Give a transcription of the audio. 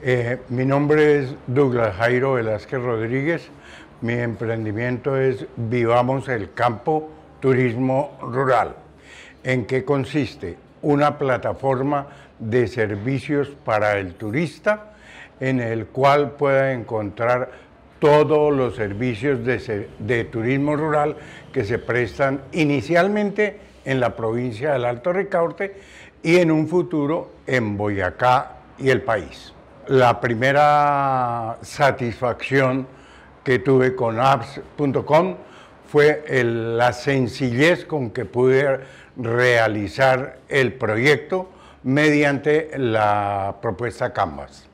Eh, mi nombre es Douglas Jairo Velázquez Rodríguez. Mi emprendimiento es Vivamos el Campo Turismo Rural. ¿En qué consiste? Una plataforma de servicios para el turista en el cual pueda encontrar todos los servicios de, turismo rural que se prestan inicialmente en la provincia del Alto Ricaurte y en un futuro en Boyacá y el país la primera satisfacción que tuve con apps.com fue la sencillez con que pude realizar el proyecto mediante la propuesta Canvas.